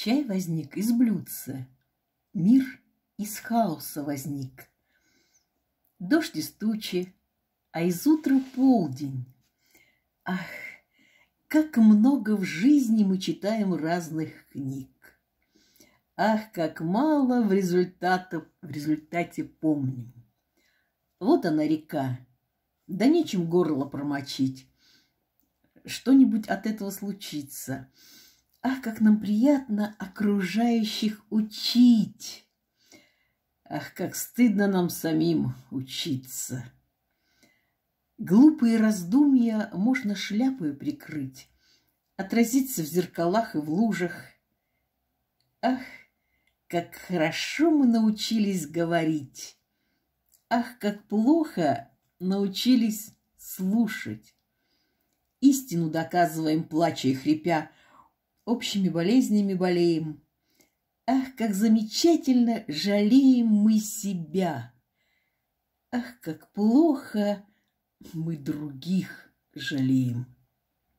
Чай возник из блюдца. Мир из хаоса возник. Дождь из тучи, а из утра полдень. Ах, как много в жизни мы читаем разных книг. Ах, как мало в, результате, в результате помним. Вот она река, да нечем горло промочить. Что-нибудь от этого случится. Ах, как нам приятно окружающих учить! Ах, как стыдно нам самим учиться! Глупые раздумья можно шляпой прикрыть, отразиться в зеркалах и в лужах. Ах, как хорошо мы научились говорить! Ах, как плохо научились слушать! Истину доказываем, плача и хрипя, общими болезнями болеем. Ах, как замечательно жалеем мы себя! Ах, как плохо мы других жалеем!